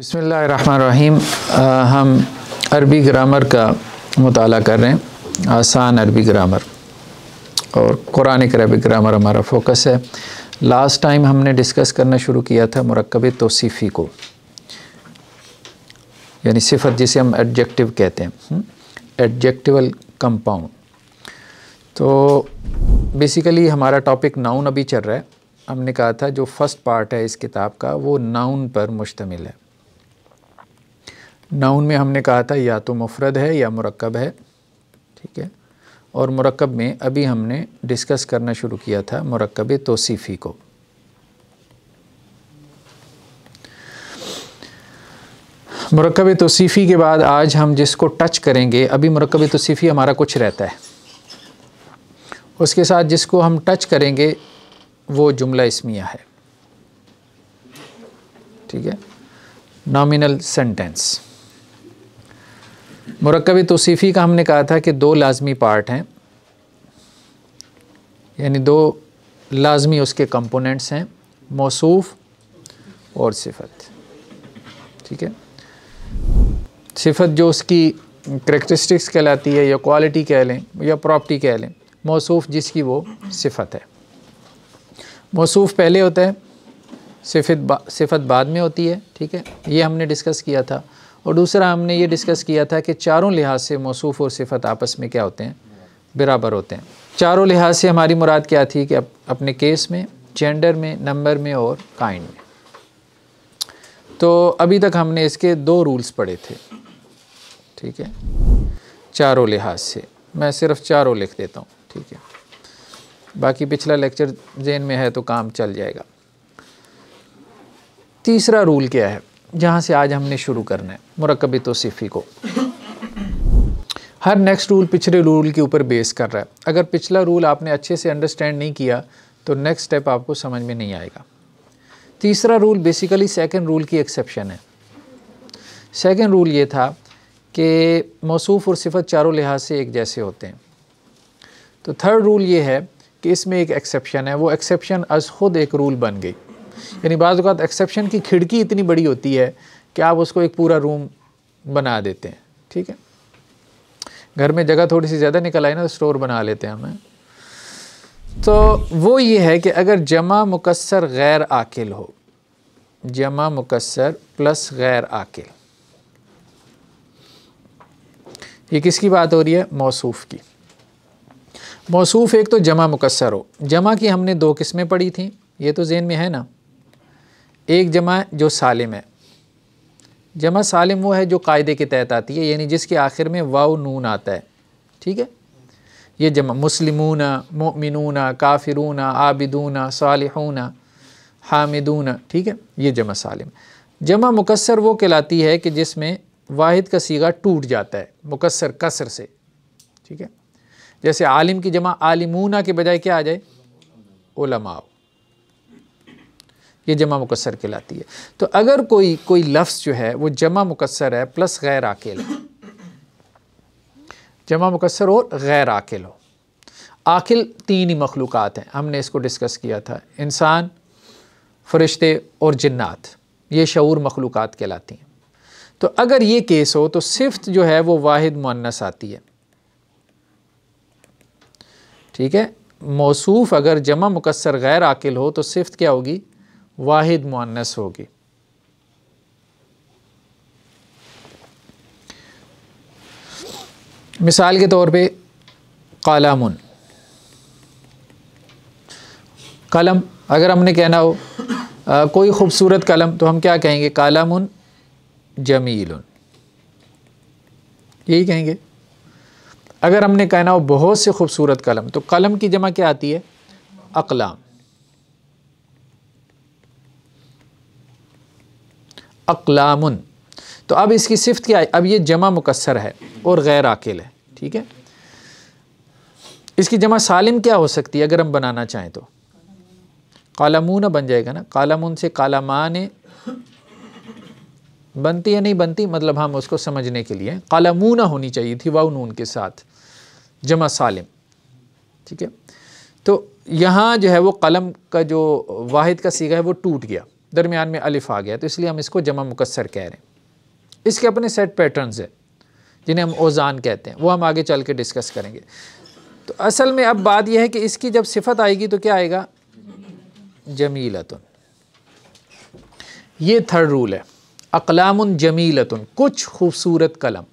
बसमीम हम अरबी ग्रामर का मताल कर रहे हैं आसान अरबी ग्रामर और कुरानिक अरबी ग्रामर हमारा फोकस है लास्ट टाइम हमने डिस्कस करना शुरू किया था मरकब तोसीफ़ी को यानी सिफत जिसे हम एडजेक्टिव कहते हैं हम्म? एडजेक्टिवल कंपाउंड तो बेसिकली हमारा टॉपिक नाउन अभी चल रहा है हमने कहा था जो फ़र्स्ट पार्ट है इस किताब का वो नाउन पर मुश्तमिल है नाउन में हमने कहा था या तो मुफरद है या मरकब है ठीक है और मरकब में अभी हमने डिस्कस करना शुरू किया था मरकब तोसीफ़ी को मरकब तोसीफ़ी के बाद आज हम जिसको टच करेंगे अभी मरकब तोसीफ़ी हमारा कुछ रहता है उसके साथ जिसको हम टच करेंगे वो जुमला इसमिया है ठीक है नॉमिनल सेंटेंस मरकब तोसीफ़ी का हमने कहा था कि दो लाजमी पार्ट हैं यानी दो लाजमी उसके कंपोनेंट्स हैं मौसूफ़ और सिफत ठीक है सिफत जो उसकी करेक्ट्रिस्टिक्स कहलाती है या क्वालिटी कह लें या प्रॉपर्टी कह लें मौसूफ़ जिसकी वो सिफत है मौसूफ़ पहले होता है सिफत बा, सिफत बाद में होती है ठीक है ये हमने डिस्कस किया था और दूसरा हमने ये डिस्कस किया था कि चारों लिहाज से मौसूफ़ और सिफत आपस में क्या होते हैं बराबर होते हैं चारों लिहाज से हमारी मुराद क्या थी कि अप, अपने केस में जेंडर में नंबर में और काइंड में तो अभी तक हमने इसके दो रूल्स पढ़े थे ठीक है चारों लिहाज से मैं सिर्फ चारों लिख देता हूँ ठीक है बाकी पिछला लेक्चर जेन में है तो काम चल जाएगा तीसरा रूल क्या है जहाँ से आज हमने शुरू करना है मरकब सिफ़ी को हर नेक्स्ट रूल पिछले रूल के ऊपर बेस कर रहा है अगर पिछला रूल आपने अच्छे से अंडरस्टैंड नहीं किया तो नेक्स्ट स्टेप आपको समझ में नहीं आएगा तीसरा रूल बेसिकली सेकंड रूल की एक्सेप्शन है सेकंड रूल ये था कि मौसूफ और सिफत चारों लिहाज से एक जैसे होते हैं तो थर्ड रूल ये है कि इसमें एक एक्सेप्शन है वो एक्सेप्शन अज खुद एक रूल बन गई यानी अवत एक्सेप्शन की खिड़की इतनी बड़ी होती है कि आप उसको एक पूरा रूम बना देते हैं ठीक है घर में जगह थोड़ी सी ज़्यादा निकल आई ना तो स्टोर बना लेते हैं हमें तो वो ये है कि अगर जमा मुकसर गैर आकिल हो जमा मुकसर प्लस गैर आकिल ये किसकी बात हो रही है मौसूफ़ की मौसूफ़ एक तो जमा मुकसर हो जमा की हमने दो किस्में पढ़ी थी ये तो जेन में है ना एक जमा जो सालिम है जमा सालिम वो है जो कायदे के तहत आती है यानी जिसके आखिर में वाव नून आता है ठीक है ये जमा मुस्लिमूना मोमिनूना काफिरूना आबिदूना सालिहूना हामिदूना ठीक है ये जमा सालिम जमा मुकसर वो कहलाती है कि जिसमें वाहिद का सीगा टूट जाता है मुकसर कसर से ठीक है जैसे आलिम की जमा आलिमूना के बजाय क्या आ जाए ओलमाओ ये जमा मुकसर कहलाती है तो अगर कोई कोई लफ्ज़ जो है वो जमा मुकसर है प्लस गैर आकेल है जमा मुकसर और गैर आकिल हो आकिल तीन ही मखलूक़ हैं हमने इसको डिस्कस किया था इंसान फरिश्ते और जन्ात ये शूर मखलूक़ कहलाती हैं तो अगर ये केस हो तो सिफ्त जो है वो वाहिद मुन्नस आती है ठीक है मौसूफ अगर जमा मुकसर गैर आकिल हो तो सिफ्त क्या होगी वाहिद मुअन्नस होगी मिसाल के तौर पे कलाम कलम अगर हमने कहना हो आ, कोई ख़ूबसूरत कलम तो हम क्या कहेंगे कलाम जमील यही कहेंगे अगर हमने कहना हो बहुत से खूबसूरत कलम तो कलम की जमा क्या आती है अकलाम अकलाम तो अब इसकी सिफत क्या है अब ये जमा मुकसर है और गैर आकिल है ठीक है इसकी जमा सालिम क्या हो सकती है अगर हम बनाना चाहें तो कालामून बन जाएगा ना कालामून से कालामान बनती या नहीं बनती मतलब हम उसको समझने के लिए कालामूना होनी चाहिए थी वाउ नून के साथ जमा सालिम ठीक है तो यहाँ जो है वो कलम का जो वाहिद का सीगा है वो टूट गया दरमियान में अलिफ आ गया तो इसलिए हम इसको जमा मुकसर कह रहे हैं इसके अपने सेट पैटर्न्स हैं जिन्हें हम ओजान कहते हैं वो हम आगे चल के डिस्कस करेंगे तो असल में अब बात यह है कि इसकी जब सिफत आएगी तो क्या आएगा जमीलतन ये थर्ड रूल है अकलाम जमीलतन कुछ खूबसूरत कलम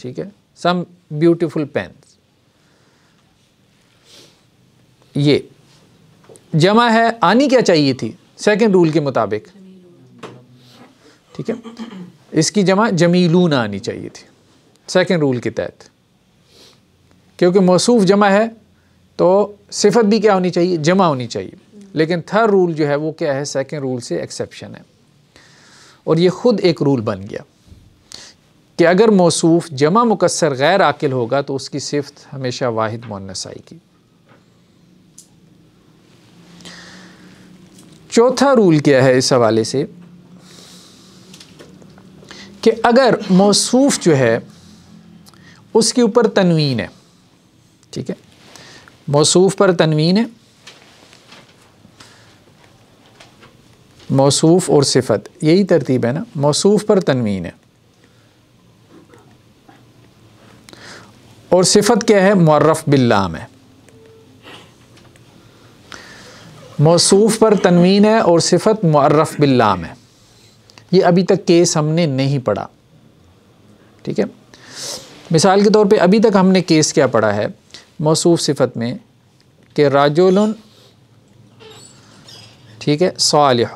ठीक है सम ब्यूटिफुल पेन ये जमा है आनी क्या चाहिए थी सेकेंड रूल के मुताबिक ठीक है इसकी जमा जमीलून आनी चाहिए थी सेकेंड रूल के तहत क्योंकि मौसूफ जमा है तो सिफत भी क्या होनी चाहिए जमा होनी चाहिए लेकिन थर्ड रूल जो है वो क्या है सेकेंड रूल से एक्सेप्शन है और ये ख़ुद एक रूल बन गया कि अगर मौसूफ जमा मुकसर गैर आकिल होगा तो उसकी सिफत हमेशा वाहिद मोनसाई आएगी चौथा रूल क्या है इस हवाले से कि अगर मौसूफ जो है उसके ऊपर तनवीन है ठीक है मौसूफ पर तनवीन है मौसूफ और सिफत यही तरतीब है ना मौसूफ पर तनवीन है और सिफत क्या है मर्रफ़ बिल्लाम है मौसूफ़ पर तनवीन है और सिफत मर्रफ़ बिल्लाम है ये अभी तक केस हमने नहीं पढ़ा ठीक है मिसाल के तौर पे अभी तक हमने केस क्या पढ़ा है मौसूफ़ सिफत में कि राजोल ठीक है साल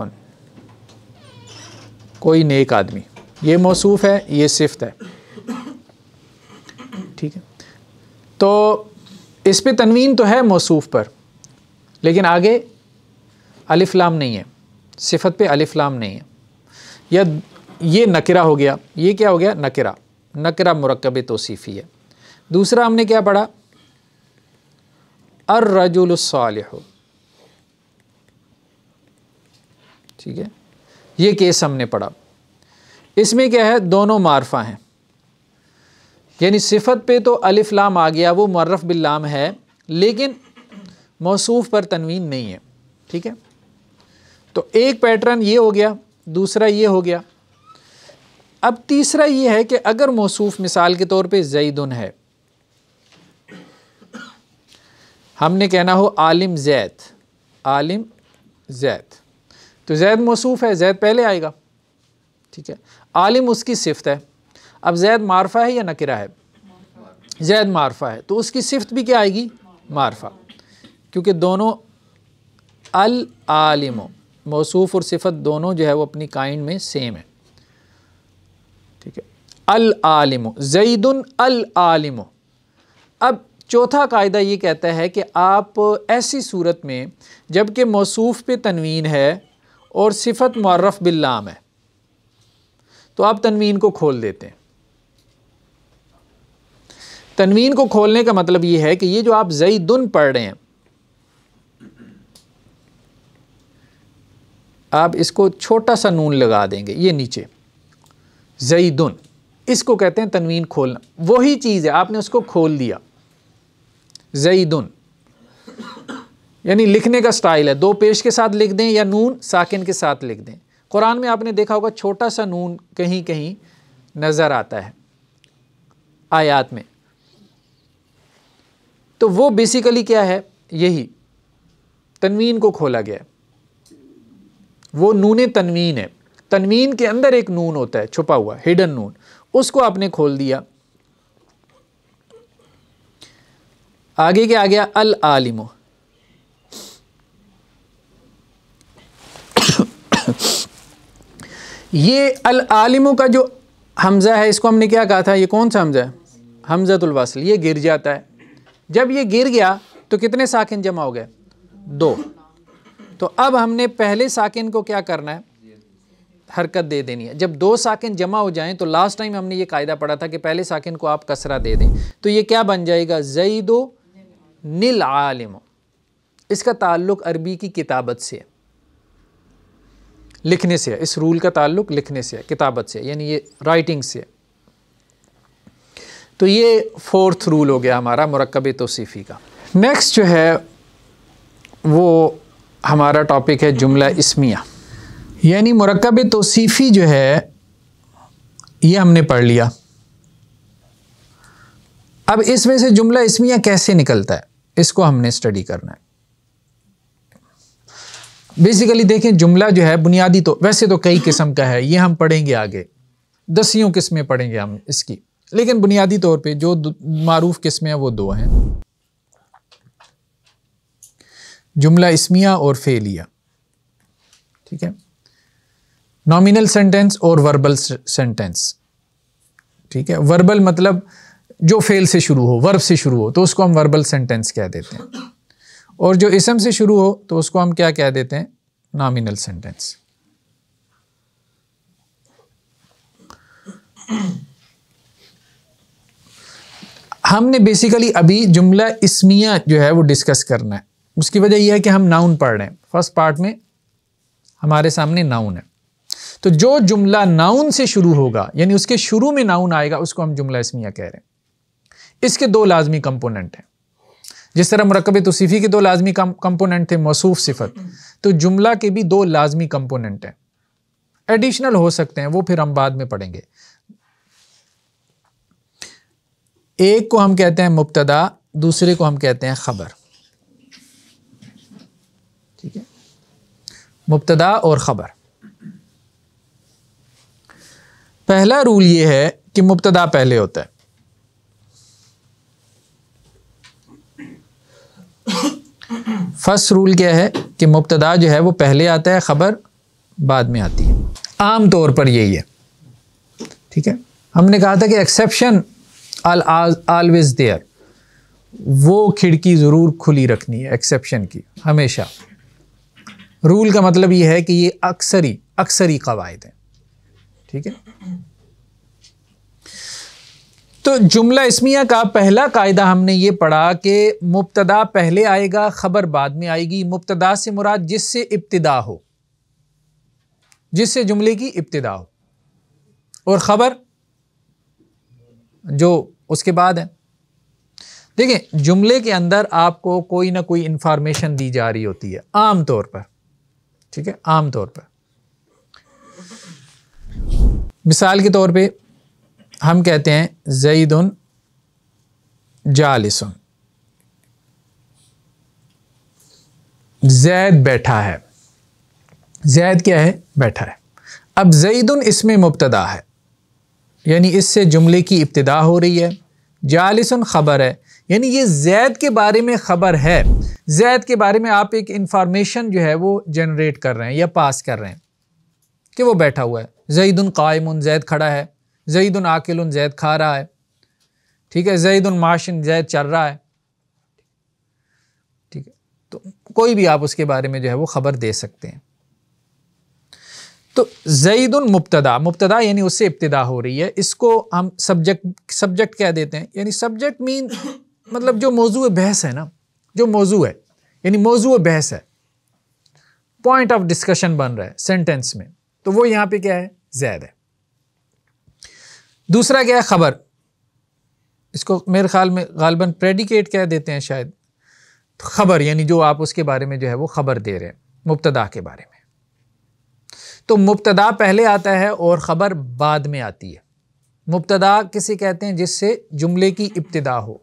कोई नेक आदमी ये मौसूफ़ है ये सिफत है ठीक है तो इस पर तनवीन तो है मौसूफ़ पर लेकिन आगे अलिफ लाम नहीं है सिफत पे अलिफ लाम नहीं है या ये नकरा हो गया ये क्या हो गया नकरा नकरा मरकब तोसीफ़ी है दूसरा हमने क्या पढ़ा अर रजुलसाल ठीक है ये केस हमने पढ़ा इसमें क्या है दोनों मारफा हैं यानी सिफत पे तो अलिफ लाम आ गया वो मर्रफ़ बिल्लाम है लेकिन मौसूफ पर तनवीन नहीं है ठीक है तो एक पैटर्न ये हो गया दूसरा ये हो गया अब तीसरा ये है कि अगर मौसूफ मिसाल के तौर पे जईदन है हमने कहना हो आलिम जैद आलिम जैद तो जैद मौसूफ है जैद पहले आएगा ठीक है आलिम उसकी सिफत है अब जैद मारफा है या नकिरा है जैद मारफा है तो उसकी सिफत भी क्या आएगी मारफा क्योंकि दोनों अल आलिमों मौसूफ़ और सिफत दोनों जो है वो अपनी काइंड में सेम है ठीक है अल आलिम जईदन अल आलिम अब चौथा कायदा ये कहता है कि आप ऐसी सूरत में जबकि मौसूफ़ पे तनवीन है और सिफत मर्रफ़ बिल्लाम है तो आप तनवीन को खोल देते हैं तनवीन को खोलने का मतलब ये है कि ये जो आप जईदन पढ़ रहे हैं आप इसको छोटा सा नून लगा देंगे ये नीचे दुन इसको कहते हैं तनवीन खोलना वही चीज़ है आपने उसको खोल दिया दुन यानी लिखने का स्टाइल है दो पेश के साथ लिख दें या नून साकिन के साथ लिख दें कुरान में आपने देखा होगा छोटा सा नून कहीं कहीं नज़र आता है आयात में तो वो बेसिकली क्या है यही तनवीन को खोला गया है वो नून तनवीन है तनवीन के अंदर एक नून होता है छुपा हुआ हिडन नून उसको आपने खोल दिया आगे क्या आ गया अल आलिमो ये अल आलिमो का जो हमज़ा है इसको हमने क्या कहा था ये कौन सा हमज़ा है हमज़तुलवासल ये गिर जाता है जब ये गिर गया तो कितने साकिन जमा हो गए दो तो अब हमने पहले साकिन को क्या करना है हरकत दे देनी है जब दो साकिन जमा हो जाएं तो लास्ट टाइम हमने ये कायदा पढ़ा था कि पहले साकिन को आप कसरा दे दें तो ये क्या बन जाएगा जईदो निल आलिम इसका ताल्लुक अरबी की किताबत से है लिखने से है इस रूल का ताल्लुक लिखने से है किताबत से यानी ये राइटिंग से है तो ये फोर्थ रूल हो गया हमारा मरकब तोसीफ़ी का नेक्स्ट जो है वो हमारा टॉपिक है जुमला इसमिया यानी मरकब तोसीफ़ी जो है ये हमने पढ़ लिया अब इसमें से जुमला इसमिया कैसे निकलता है इसको हमने स्टडी करना है बेसिकली देखें जुमला जो है बुनियादी तो वैसे तो कई किस्म का है ये हम पढ़ेंगे आगे दसियों किस्में पढ़ेंगे हम इसकी लेकिन बुनियादी तौर पे जो मारूफ किस्में हैं वो दो हैं जुमला इसमिया और फेलिया ठीक है नॉमिनल सेंटेंस और वर्बल सेंटेंस ठीक है वर्बल मतलब जो फेल से शुरू हो वर्ब से शुरू हो तो उसको हम वर्बल सेंटेंस कह देते हैं और जो इसम से शुरू हो तो उसको हम क्या कह देते हैं नॉमिनल सेंटेंस हमने बेसिकली अभी जुमला इसमिया जो है वो डिस्कस करना है उसकी वजह यह है कि हम नाउन पढ़ रहे हैं फर्स्ट पार्ट में हमारे सामने नाउन है तो जो जुमला नाउन से शुरू होगा यानी उसके शुरू में नाउन आएगा उसको हम जुमला इसमिया कह रहे हैं इसके दो लाजमी कंपोनेंट हैं जिस तरह मरकब सिफ़ी के दो लाजमी कंपोनेंट थे मौसू सिफत तो जुमला के भी दो लाजमी कंपोनेंट हैं एडिशनल हो सकते हैं वो फिर हम बाद में पढ़ेंगे एक को हम कहते हैं मुबतदा दूसरे को हम कहते हैं ख़बर मुबतदा और ख़बर पहला रूल ये है कि मुबतदा पहले होता है फर्स्ट रूल क्या है कि मुबतदा जो है वो पहले आता है ख़बर बाद में आती है आम तौर पर यही है ठीक है हमने कहा था कि एक्सेप्शन ऑलवेज देयर वो खिड़की ज़रूर खुली रखनी है एक्सेप्शन की हमेशा रूल का मतलब ये है कि ये अक्सरी अक्सरी कवायद हैं ठीक है तो जुमला इसमिया का पहला कायदा हमने ये पढ़ा कि मुबतदा पहले आएगा ख़बर बाद में आएगी मुबतदा से मुराद जिससे इब्तदा हो जिससे जुमले की इब्तदा हो और ख़बर जो उसके बाद है देखें जुमले के अंदर आपको कोई ना कोई इंफॉर्मेशन दी जा रही होती है आम तौर पर ठीक है आम तौर पर मिसाल के तौर पे हम कहते हैं उन जालिसन जैद बैठा है जैद क्या है बैठा है अब उन इसमें मुबतदा है यानी इससे जुमले की इब्तदा हो रही है जालिसन ख़बर है यानी ये जैद के बारे में ख़बर है जैद के बारे में आप एक इंफॉर्मेशन जो है वो जनरेट कर रहे हैं या पास कर रहे हैं कि वो बैठा हुआ है जईदन कायम जैद खड़ा है जईदन आकिल जैद खा रहा है ठीक है जईदन माशन जैद चल रहा है ठीक है तो कोई भी आप उसके बारे में जो है वो ख़बर दे सकते हैं तो जईदन मुबतदा मुबतदा यानी उससे इब्तदा हो रही है इसको हम सब्जेक्ट सब्जेक्ट कह देते हैं यानी सब्जेक्ट मीन मतलब जो मौजू बहस है ना जो मौजू है यानी मौजू बहस है पॉइंट ऑफ डिस्कशन बन रहा है सेंटेंस में तो वो यहां पे क्या है जैद है दूसरा क्या है ख़बर इसको मेरे ख्याल में गालबन प्रेडिकेट क्या देते हैं शायद तो ख़बर यानी जो आप उसके बारे में जो है वो ख़बर दे रहे हैं मुबतदा के बारे में तो मुबतदा पहले आता है और ख़बर बाद में आती है मुबतदा किसे कहते हैं जिससे जुमले की इब्तदा हो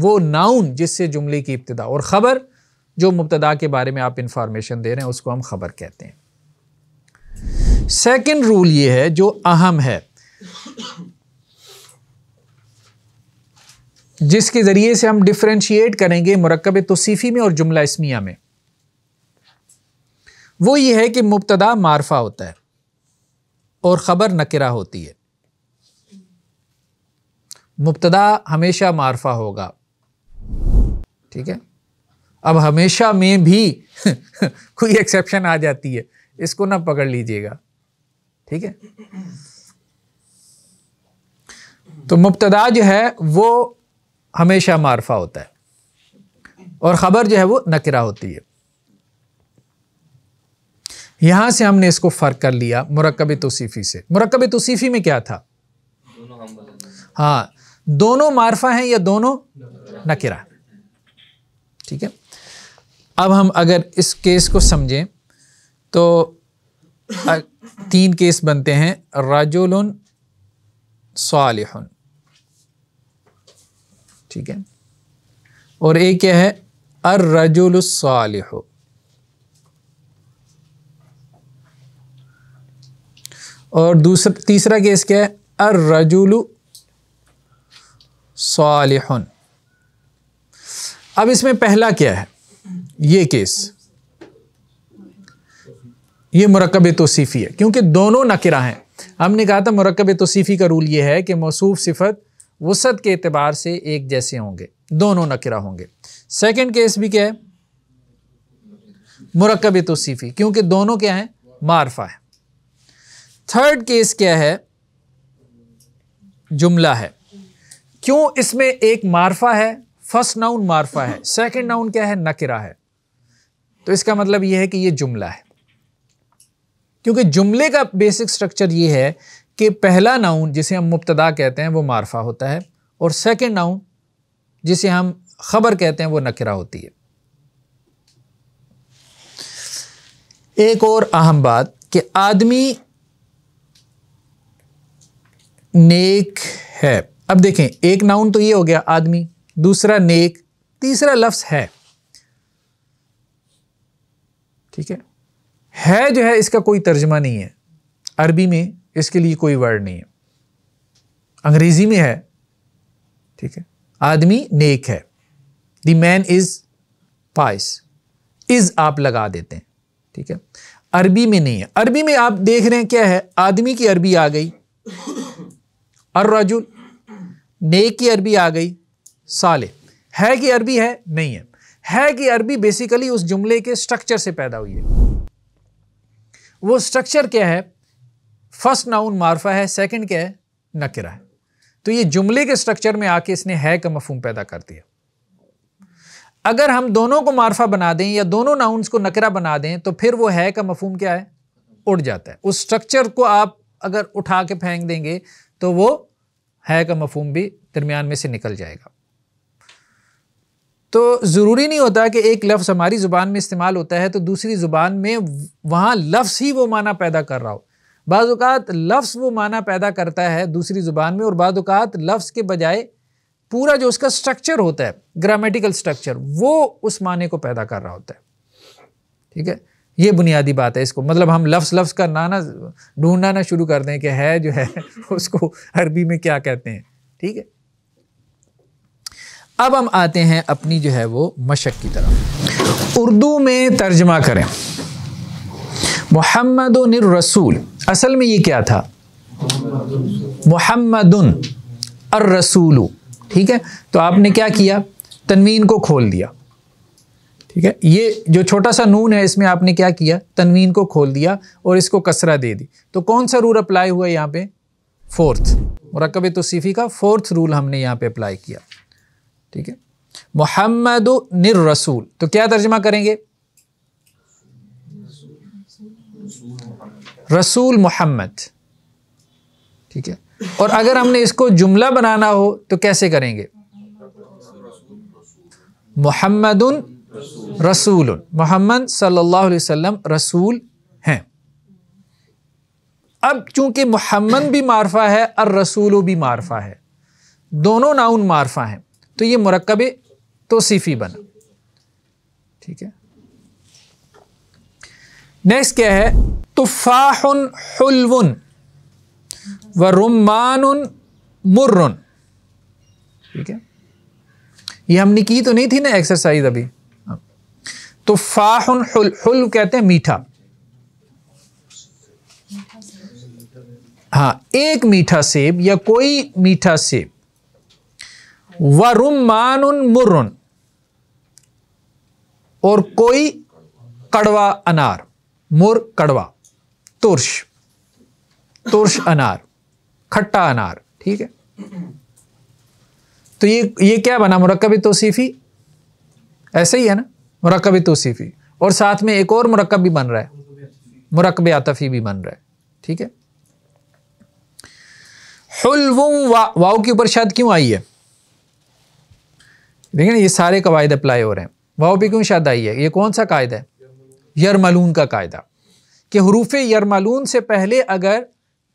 वो नाउन जिससे जुमले की इब्तदा और ख़बर जो मुबतदा के बारे में आप इंफॉर्मेशन दे रहे हैं उसको हम ख़बर कहते हैं सेकेंड रूल ये है जो अहम है जिसके ज़रिए से हम डिफ्रेंशिएट करेंगे मरकब तोसीफ़ी में और जुमला इसमिया में वो ये है कि मुबतदा मारफा होता है और ख़बर नकरा होती है मुबतदा हमेशा मारफा होगा ठीक है अब हमेशा में भी कोई एक्सेप्शन आ जाती है इसको ना पकड़ लीजिएगा ठीक है तो मुबतदा जो है वो हमेशा मारफा होता है और ख़बर जो है वो नकरा होती है यहां से हमने इसको फ़र्क कर लिया मुरकब तोसीफ़ी से मुरकब तोसीफ़ी में क्या था हाँ दोनों मारफा हैं या दोनों नकरा ठीक है अब हम अगर इस केस को समझें तो तीन केस बनते हैं राजुल सालिहन ठीक है और एक क्या है अर रजुल सालिह और दूसरा तीसरा केस क्या है अर रजुल सालिहन अब इसमें पहला क्या है ये केस ये मरकब तोसीफ़ी है क्योंकि दोनों नकरा हैं हमने कहा था मरकब तोसीफ़ी का रूल ये है कि मौसू सिफत वसत के अतबार से एक जैसे होंगे दोनों नकरा होंगे सेकेंड केस भी क्या है मरकब तोसीफ़ी क्योंकि दोनों क्या हैं मारफा है थर्ड केस क्या है जुमला है क्यों इसमें एक मारफा है फर्स्ट नाउन मारफा है सेकंड नाउन क्या है नकिरा है तो इसका मतलब यह है कि यह जुमला है क्योंकि जुमले का बेसिक स्ट्रक्चर यह है कि पहला नाउन जिसे हम मुबतदा कहते हैं वो मारफा होता है और सेकंड नाउन जिसे हम खबर कहते हैं वो नकिरा होती है एक और अहम बात कि आदमी नेक है अब देखें एक नाउन तो ये हो गया आदमी दूसरा नेक तीसरा लफ्ज़ है ठीक है है जो है इसका कोई तर्जमा नहीं है अरबी में इसके लिए कोई वर्ड नहीं है अंग्रेज़ी में है ठीक है आदमी नेक है the man is pious is आप लगा देते हैं ठीक है अरबी में नहीं है अरबी में आप देख रहे हैं क्या है आदमी की अरबी आ गई अर्राजुल नेक की अरबी आ गई साले है कि अरबी है नहीं है है कि अरबी बेसिकली उस जुमले के स्ट्रक्चर से पैदा हुई है वो स्ट्रक्चर क्या है फर्स्ट नाउन मारफा है सेकंड क्या है नकरा है तो ये जुमले के स्ट्रक्चर में आके इसने है का मफहम पैदा कर दिया अगर हम दोनों को मारफा बना दें या दोनों नाउन्स को नकरा बना दें तो फिर वो है का मफहम क्या है उड़ जाता है उस स्ट्रक्चर को आप अगर उठा के फेंक देंगे तो वो है का मफहम भी दरमियान में से निकल जाएगा तो ज़रूरी नहीं होता कि एक लफ्ज़ हमारी ज़ुबान में इस्तेमाल होता है तो दूसरी ज़ुबान में वहाँ लफ्ज़ ही वो माना पैदा कर रहा हो बाज़ात लफ्ज़ वो माना पैदा करता है दूसरी ज़ुबान में और बाज़ात लफ्ज़ के बजाय पूरा जो उसका स्ट्रक्चर होता है ग्रामेटिकल स्ट्रक्चर वो उस माने को पैदा कर रहा होता है ठीक है ये बुनियादी बात है इसको मतलब हम लफ्स लफ्स का ना ना ढूंढना ना शुरू कर दें कि है जो है उसको अरबी में क्या कहते हैं ठीक है अब हम आते हैं अपनी जो है वो मशक की तरफ उर्दू में तर्जमा करें मोहम्मद रसूल असल में ये क्या था मोहम्मद अर रसूल ठीक है तो आपने क्या किया तनवीन को खोल दिया ठीक है ये जो छोटा सा नून है इसमें आपने क्या किया तनवीन को खोल दिया और इसको कसरा दे दी तो कौन सा रूल अप्लाई हुआ यहाँ पे फोर्थ मरकब सिफी का फोर्थ रूल हमने यहाँ पे अप्लाई किया ठीक है मोहम्मद निर रसूल तो क्या तर्जमा करेंगे रसूल मोहम्मद ठीक है और अगर हमने इसको जुमला बनाना हो तो कैसे करेंगे मोहम्मद रसूल मोहम्मद सल्लल्लाहु अलैहि वसल्लम रसूल हैं अब चूंकि मोहम्मद भी मारफा है और रसूल भी मारफा है दोनों नाउन मारफा हैं तो ये मरकब तोसीफ़ी बना ठीक है नेक्स्ट क्या है तुफ़ाहन हलवन व रुमान मुर्रन ठीक है ये हमने की तो नहीं थी ना एक्सरसाइज अभी हाँ। तो फाहन हुल कहते हैं मीठा हाँ एक मीठा सेब या कोई मीठा सेब व रुमान मुर्रन और कोई कड़वा अनार मुर कड़वा तुर्श तुर्श अनार खट्टा अनार ठीक है तो ये ये क्या बना मरकब तोसीफ़ी ऐसे ही है ना मरकब तोसीफ़ी और साथ में एक और मरकब भी बन रहा है मरकब आतफ़ी भी बन रहा है ठीक है हलवों वाव के ऊपर शायद क्यों आई है देखिए ना ये सारे कवायद अप्लाई हो रहे हैं वाह भी क्यों शायद आई है ये कौन सा कायदा है यरमलून का कायदा कि हरूफ यरमलून से पहले अगर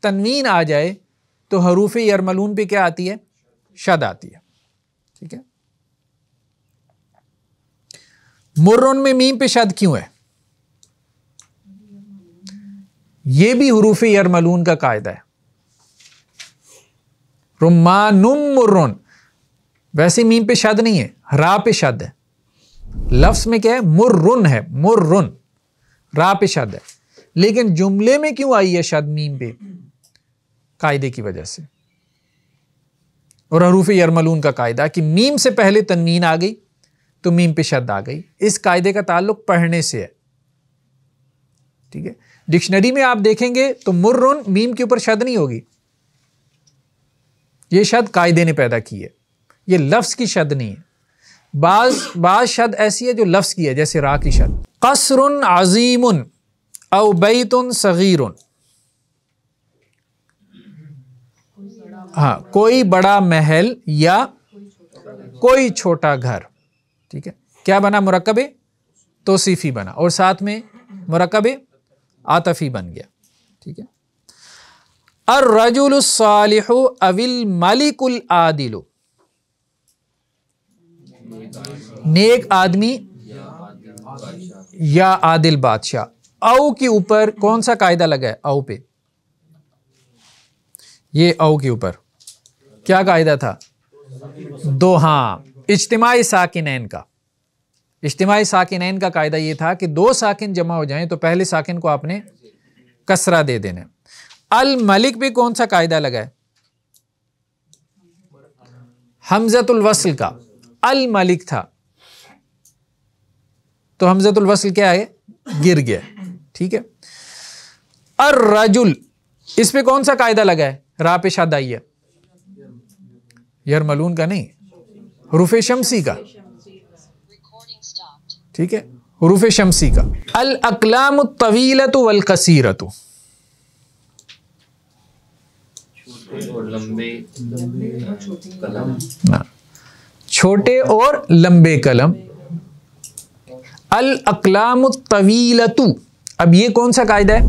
तनवीन आ जाए तो हरूफ यरमलून पे क्या आती है शद आती है ठीक है मुर्रन में मीम पे शद क्यों है ये भी हरूफ यरमलून का कायदा है रुमानुम मुर्रन वैसे मीम पे शद नहीं है रा पे शद है लफ्स में क्या है मुर्रुन है मुर्रुन रा पे शद है लेकिन जुमले में क्यों आई है शद मीम पे कायदे की वजह से और हरूफ यरमलून का कायदा कि मीम से पहले तनवीन आ गई तो मीम पे शद आ गई इस कायदे का ताल्लुक पढ़ने से है ठीक है डिक्शनरी में आप देखेंगे तो मुर्रुन मीम के ऊपर शद नहीं होगी ये शद कायदे ने पैदा की है ये लफ्ज़ की शद नहीं है बाज बाज शद ऐसी है जो लफ्ज़ की है जैसे रा की शद कसर अज़ीम अवबैत सग़ीर हाँ कोई बड़ा महल या कोई छोटा घर ठीक है क्या बना मरकब तोसीफ़ी बना और साथ में मरकब आतफ़ी बन गया ठीक है अर रजुल अविल मलिकुल आदिलो नेक आदमी या आदिल बादशाह औ के ऊपर कौन सा कायदा लगा है औ पे ये औ के ऊपर क्या कायदा था दो हां इज्तमाही साकिनैन का इज्तमाही साकिनैन का कायदा ये था कि दो साकिन जमा हो जाएं तो पहले साकिन को आपने कसरा दे देना अल मलिक पे कौन सा कायदा लगा है हमजतुल वसल का अल मलिक था तो हमजतुल वसल क्या है गिर गया ठीक है अर राजुल इस पे कौन सा कायदा लगा है रा पे यार मलून का नहीं रूफे शमसी का ठीक है हरूफ शमसी का अल अकलाम तवीलत वल कसीरत ना छोटे और लंबे कलम अल अकलाम तवीलतु अब ये कौन सा कायदा है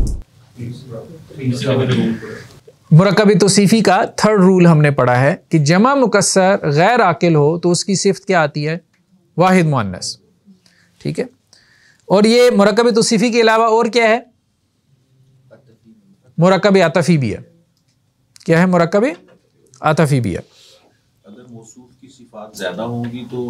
मरकब तोसीफ़ी का थर्ड रूल हमने पढ़ा है कि जमा मुकसर गैर आकिल हो तो उसकी सिफत क्या आती है वाहिद मुन्नस ठीक है और ये मरकब तोसीफ़ी के अलावा और क्या है मरकब आतफ़ी भी है क्या है मरकब आतफ़ी भी है अगर मौसूफ की सिफात ज़्यादा होंगी तो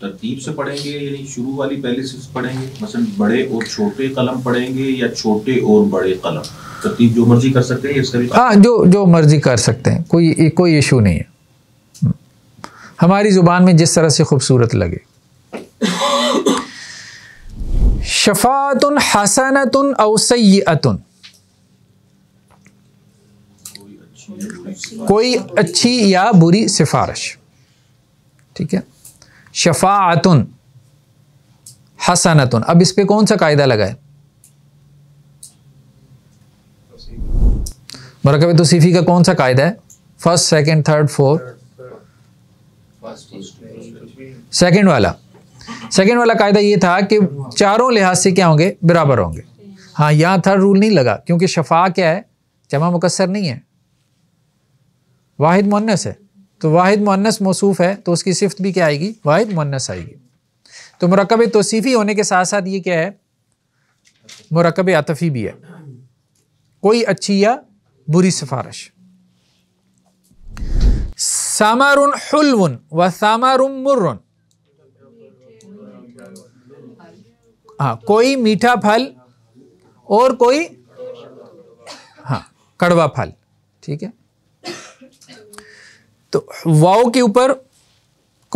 तरतीब से पढ़ेंगे यानी शुरू वाली पहले से पढ़ेंगे मसलन बड़े और छोटे कलम पढ़ेंगे या छोटे और बड़े कलम तरतीब जो मर्जी कर सकते हैं हाँ जो जो मर्जी कर सकते हैं कोई कोई इशू नहीं है हमारी ज़ुबान में जिस तरह से खूबसूरत लगे शफातन हसनतन अवसैतन कोई अच्छी या बुरी सिफारिश ठीक है शफातन हसनतन अब इस पर कौन सा कायदा लगाए मरकब तोसीफ़ी का कौन सा कायदा है first second third fourth second वाला सेकंड वाला कायदा ये था कि चारों लिहाज से क्या होंगे बराबर होंगे हाँ यहाँ थर्ड रूल नहीं लगा क्योंकि शफा क्या है जमा मुकसर नहीं है वाहिद मोनस है तो वाहिद मोनस मौसूफ है तो उसकी सिफ्त भी क्या आएगी वाहिद मोनस आएगी तो मरकब तोसीफ़ी होने के साथ साथ ये क्या है मरकब आतफ़ी भी है कोई अच्छी या बुरी सिफारिश सामारुन हलवन व सामारुम मुर्रन हाँ कोई मीठा फल और कोई हाँ कड़वा फल ठीक है तो वाओ के ऊपर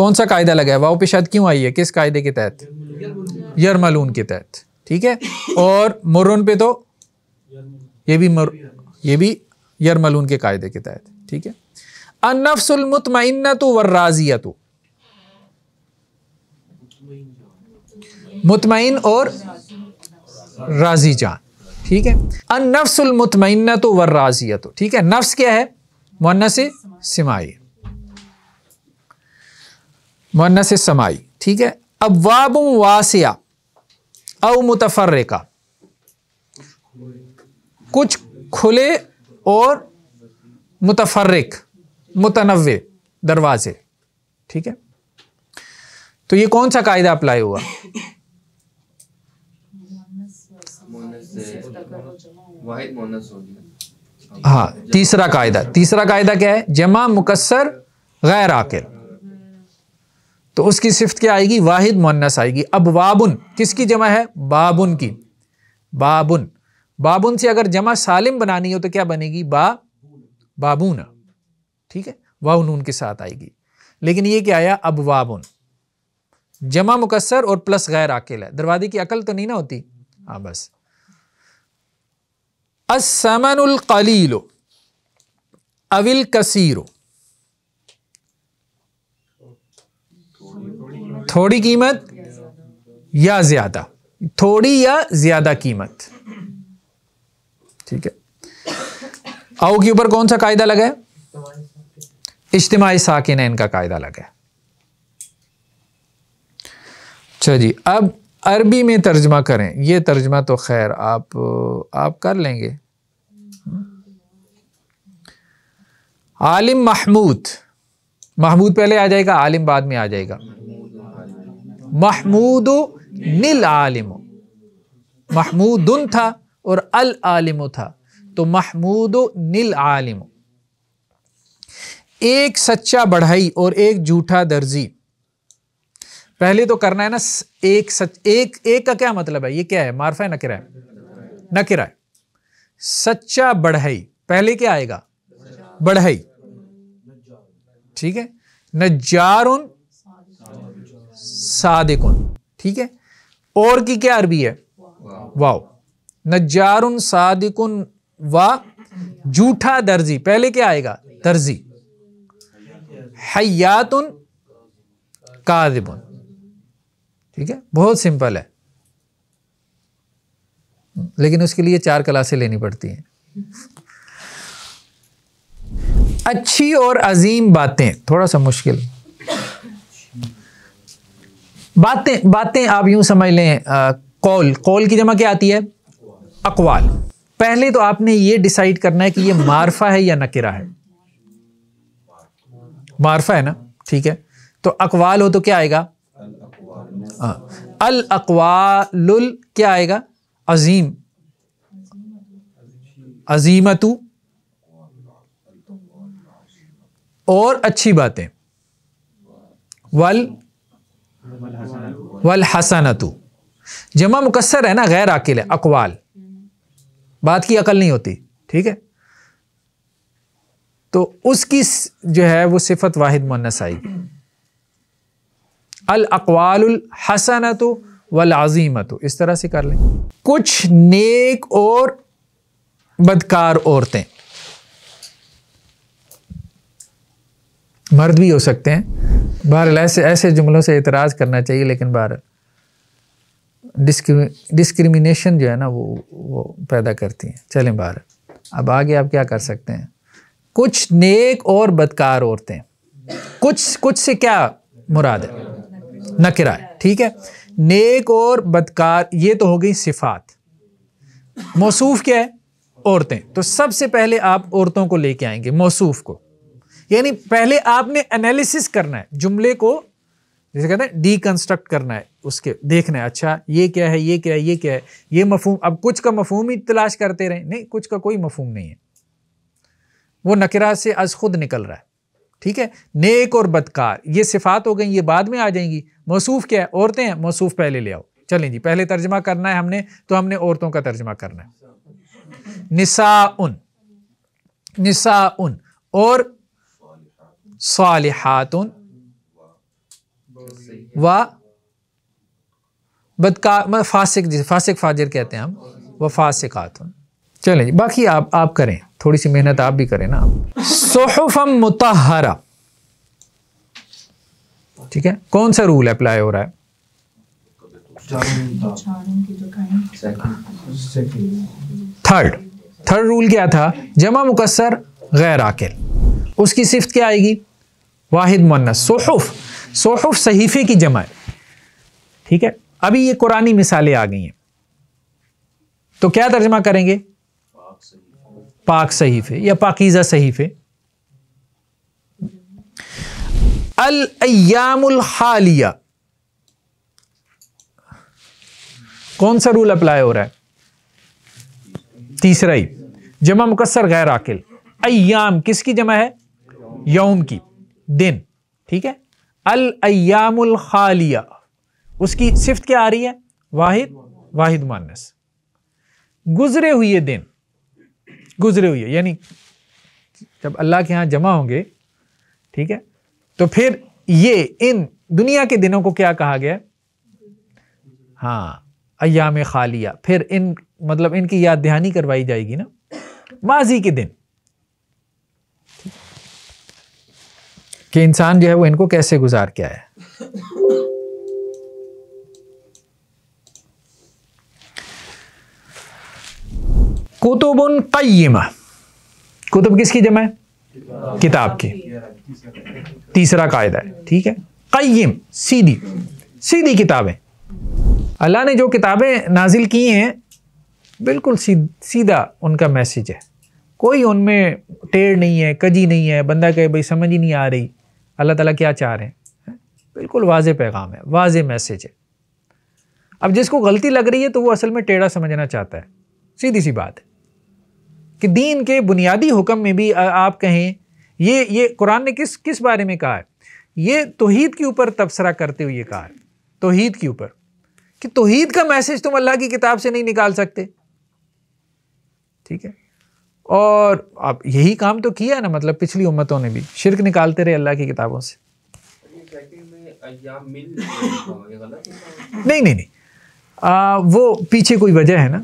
कौन सा कायदा लगा है वाओ पे शायद क्यों आई है किस कायदे के तहत यरमलून के तहत ठीक है और मुरुन पे तो ये भी मर ये भी यरमलून के कायदे के तहत ठीक है अनफसुलमतमिन तो वर्राजिया तो मुतमिन और राजी जान ठीक है अनफसुलमतमिन तो वर्राजिया तो ठीक है नफ्स क्या है मुन्ना से सिमाई मुन्ना से समाई ठीक है अबाब वासिया अव मुतफर्रिका कुछ खुले और मुतफर्रिक मुतनवे दरवाजे ठीक है तो ये कौन सा कायदा अप्लाई हुआ हाँ तीसरा कायदा तीसरा कायदा क्या है जमा मुकसर गैर आकिल तो उसकी सिफ्त क्या आएगी वाहिद मुन्नस आएगी अब बाबुन किसकी जमा है बाबुन की बाबुन बाबुन से अगर जमा सालिम बनानी हो तो क्या बनेगी बा बाबून ठीक है वाह नून के साथ आएगी लेकिन ये क्या आया अब वाबुन जमा मुकसर और प्लस गैर आकेल है दरवाजे की अकल तो नहीं ना होती हाँ बस असमन कलीलो अविल कसीरों थोड़ी कीमत या ज्यादा थोड़ी या ज्यादा कीमत ठीक है आओ के ऊपर कौन सा कायदा लगा है इज्तमाही साकिन इनका कायदा लगा है अच्छा जी अब अरबी में तर्जमा करें ये तर्जमा तो खैर आप आप कर लेंगे आलिम महमूद महमूद पहले आ जाएगा आलिम बाद में आ जाएगा महमूद नील आलिम उन था और अल आलिम था तो महमूद नील आलिम एक सच्चा बढ़ाई और एक झूठा दर्जी पहले तो करना है ना एक सच एक एक का क्या मतलब है ये क्या है मारफा है नकिरा नकिरा सच्चा बढ़ाई पहले क्या आएगा बढ़ाई ठीक है नजारुन सादिकुन ठीक है और की क्या अरबी है वाओ नजारुन सादिकुन व जूठा दर्जी पहले क्या आएगा दर्जी हयातुन कादिबुन ठीक है बहुत सिंपल है लेकिन उसके लिए चार क्लासें लेनी पड़ती हैं अच्छी और अजीम बातें थोड़ा सा मुश्किल बातें बातें आप यूं समझ लें कॉल कौल कौल की जमा क्या आती है अकवाल पहले तो आपने ये डिसाइड करना है कि ये मारफा है या नकिरा है मारफा है ना ठीक है तो अकवाल हो तो क्या आएगा अल अकवाल क्या आएगा अजीम अजीमतु और अच्छी बातें वल वल हसनतु जमा मुकसर है ना गैर अकिल है अकवाल बात की अकल नहीं होती ठीक है तो उसकी जो है वो सिफत वाहिद मुन्नस आएगी अल अकवाल हसनत वल तो इस तरह से कर लें कुछ नेक और बदकार औरतें मर्द भी हो सकते हैं बहर ऐसे ऐसे जुमलों से एतराज़ करना चाहिए लेकिन बहर डिस्क्रिमि डिस्क्रिमिनेशन जो है ना वो वो पैदा करती हैं चलें बहर अब आगे आप क्या कर सकते हैं कुछ नेक और बदकार औरतें कुछ कुछ से क्या मुराद है न किराए ठीक है नेक और बदकार ये तो हो गई सिफात मौसूफ क्या है औरतें तो सबसे पहले आप औरतों को लेके आएंगे मौसूफ को यानी पहले आपने एनालिसिस करना है जुमले को जैसे कहते हैं डीकंस्ट्रक्ट करना है उसके देखना है अच्छा ये क्या है ये क्या है ये क्या है ये मफहम अब कुछ का मफहम ही तलाश करते रहे नहीं कुछ का कोई मफहम नहीं है वो नकरा से अज खुद निकल रहा है ठीक है नेक और बदकार ये सिफात हो गई ये बाद में आ जाएंगी मौसूफ़ क्या है औरतें हैं मौसूफ़ पहले ले आओ चलें जी पहले तर्जमा करना है हमने तो हमने औरतों का तर्जमा करना है निसा उन निसा उन और सालिहातुन व बदकार फासिक जिसे फासिक फाजिर कहते हैं हम व फासिकातुन चलें बाकी आप आप करें थोड़ी सी मेहनत आप भी करें ना सोहफम मुतहरा ठीक है कौन सा रूल अप्लाई हो रहा है थर्ड थर्ड रूल क्या था जमा मुकसर गैर आकिल उसकी सिफ्त क्या आएगी वाहिद मुन्नस सोहफ सोहफ सहीफ़े की जमा है ठीक है अभी ये कुरानी मिसालें आ गई हैं तो क्या तर्जमा करेंगे पाक सहीफ़े या पाकिज़ा सहीफ़े अल हालिया कौन सा रूल अप्लाई हो रहा है तीसरा ही जमा मुकसर गैर आकिल अयाम किसकी जमा है यौम की दिन ठीक है अल अयामुल खालिया उसकी सिफ्त क्या आ रही है वाहिद वाहिद मानस गुजरे हुए दिन गुजरे हुए यानी जब अल्लाह के यहां जमा होंगे ठीक है तो फिर ये इन दुनिया के दिनों को क्या कहा गया हाँ अयाम खालिया फिर इन मतलब इनकी याद दहानी करवाई जाएगी ना माजी के दिन कि इंसान जो है वो इनको कैसे गुजार के आया कुतुबुन कय्यमा कुतुब किसकी जमा है किताब, की तीसरा कायदा है ठीक है कय्यम सीधी सीधी किताबें अल्लाह ने जो किताबें नाजिल की हैं बिल्कुल सीधा उनका मैसेज है कोई उनमें टेढ़ नहीं है कजी नहीं है बंदा कहे भाई समझ ही नहीं आ रही अल्लाह ताला क्या चाह रहे हैं बिल्कुल वाज पैगाम है वाज मैसेज है अब जिसको गलती लग रही है तो वो असल में टेढ़ा समझना चाहता है सीधी सी बात है कि दीन के बुनियादी हुक्म में भी आप कहें ये ये कुरान ने किस किस बारे में कहा है ये तोहीद के ऊपर तबसरा करते हुए कहा है तोहीद के ऊपर कि तोहीद का मैसेज तुम अल्लाह की किताब से नहीं निकाल सकते ठीक है और आप यही काम तो किया ना मतलब पिछली उम्मतों ने भी शिरक निकालते रहे अल्लाह की किताबों से नहीं नहीं नहीं आ, वो पीछे कोई वजह है ना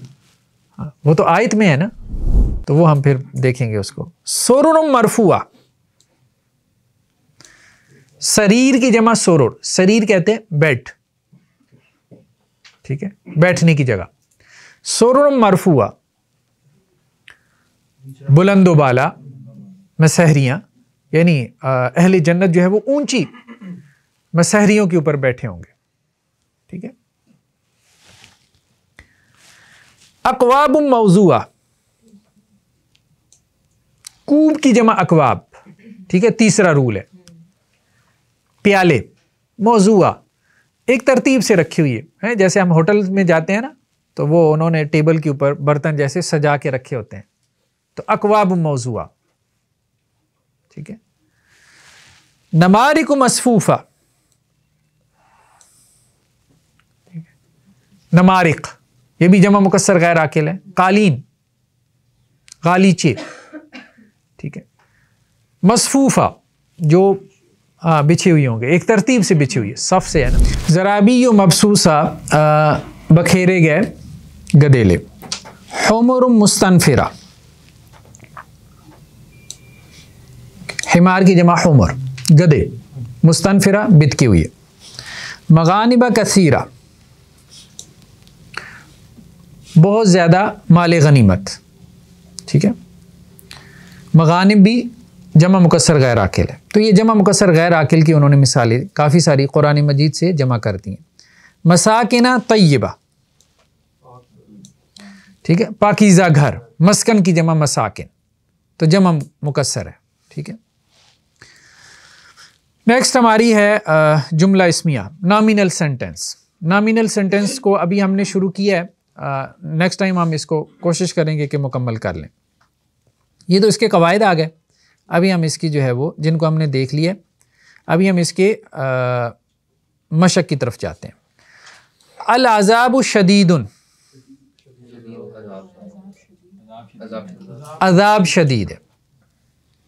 हाँ, वो तो आयत में है ना तो वो हम फिर देखेंगे उसको सोरुर मरफुआ शरीर की जमा सोरुर शरीर कहते हैं बैठ ठीक है बैठने की जगह सोरुर मरफुआ बुलंदोबाला मसहरियाँ यानी अहले जन्नत जो है वो ऊंची मसहरियों के ऊपर बैठे होंगे ठीक है अकवाब मौजूआ कूब की जमा अकवाब ठीक है तीसरा रूल है प्याले मौजूआ एक तरतीब से रखी हुई है जैसे हम होटल में जाते हैं ना तो वो उन्होंने टेबल के ऊपर बर्तन जैसे सजा के रखे होते हैं तो अकवाब मौजूआ ठीक है नमारिक मसफूफा ठीक है नमारिक ये भी जमा मुकसर गैर आकेल है कालीन गालीचे ठीक है मसफूफा जो हाँ बिछे हुई होंगे एक तरतीब से बिछी हुई है सफ से है ना जराबी मबसूसा बखेरे गए गदेले हमर मुस्तनफिरा हिमार की जमा उमर गदे मुस्तनफिरा बितकी हुई है मगानबा कसीरा बहुत ज़्यादा माल गनीमत ठीक है मगानब भी जमा मुकसर गैर आकिल है तो ये जमा मुकसर गैर आकिल की उन्होंने मिसालें काफ़ी सारी कुरान मजीद से जमा कर दी हैं मसाकिना तय्यबा ठीक है पाकिज़ा घर मस्कन की जमा मसाकिन तो जमा मुकसर है ठीक है नेक्स्ट हमारी है जुमला इसमिया नामिनल सेंटेंस नामिनल सेंटेंस को अभी हमने शुरू किया है नेक्स्ट टाइम हम इसको कोशिश करेंगे कि मुकम्मल कर लें ये तो इसके कवायद आ गए अभी हम इसकी जो है वो जिनको हमने देख लिया अभी हम इसके मशक की तरफ जाते हैं अल अजाब शदीद अजाब शदीद है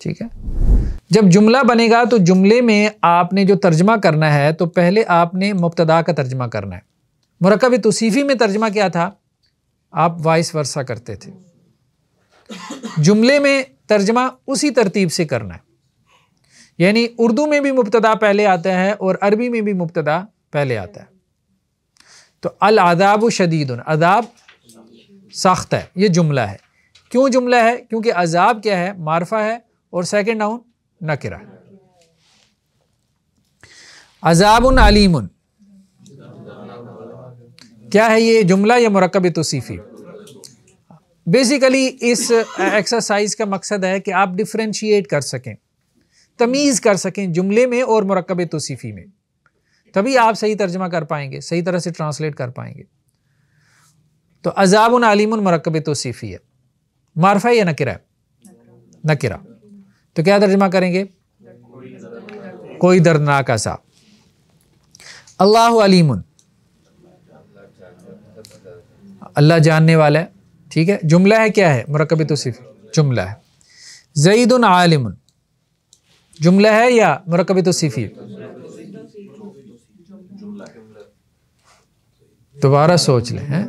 ठीक है जब जुमला बनेगा तो जुमले में आपने जो तर्जमा करना है तो पहले आपने मुबतदा का तर्जमा करना है मरकब तोसीफ़ी में तर्जमा क्या था आप वाइस वर्षा करते थे जुमले में तर्जमा उसी तरतीब से करना है यानी उर्दू में भी मुबतदा पहले आता है और अरबी में भी मुबतदा पहले आता है तो अल आदाब शदीद अदाब सख्त है ये जुमला है क्यों जुमला है क्योंकि अजाब क्या है मारफा है और सेकेंड नाउन नकरा अजाबन अलीम क्या है ये जुमला या मरकब तोसीफ़ी बेसिकली इस एक्सरसाइज का मकसद है कि आप डिफ्रेंशिएट कर सकें तमीज़ कर सकें जुमले में और मरकब तोसीफ़ी में तभी आप सही तर्जमा कर पाएंगे सही तरह से ट्रांसलेट कर पाएंगे तो अजाबन अलीम मरकब तोसीफ़ी है मारफा या नकरा नकरा तो क्या तर्जमा करेंगे कोई दर्दनाक ऐसा अल्लाह अलीम अल्लाह जानने वाला है ठीक है जुमला है क्या है मरकब सिर्फ जुमला है जईद आलिम जुमला है या मरकब सिफी दोबारा सोच लें हैं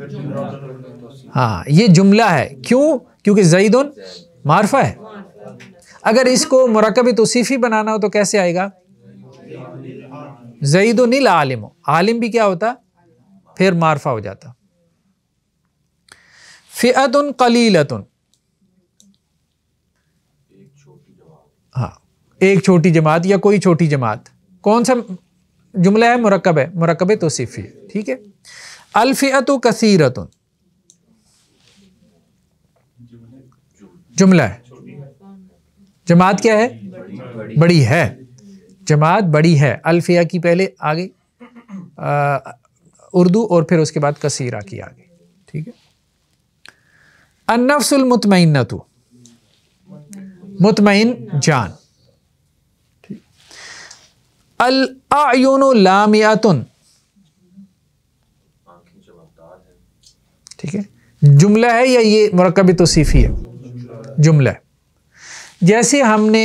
हाँ ये जुमला है क्यों क्योंकि जईद मारफा है अगर इसको मरकब तोसीफ़ी बनाना हो तो कैसे आएगा जईद नील आलिम आलिम भी क्या होता फिर मारफा हो जाता फ़ियतन कलीलतन हाँ एक छोटी जमात या कोई छोटी जमात कौन सा जुमला है मरकब है मरकब तोसीफ़ी ठीक है अलफ़ियत कसीरत जुमला है जमात क्या है बड़ी, बड़ी, है जमात बड़ी है अल्फिया की पहले आ गई उर्दू और फिर उसके बाद कसीरा की आ गई ठीक है अनफसलमतमिन तो मुतमिन जान अलायुन लामियातुन ठीक है जुमला है या ये मरकब तो सीफी है जुमला है जैसे हमने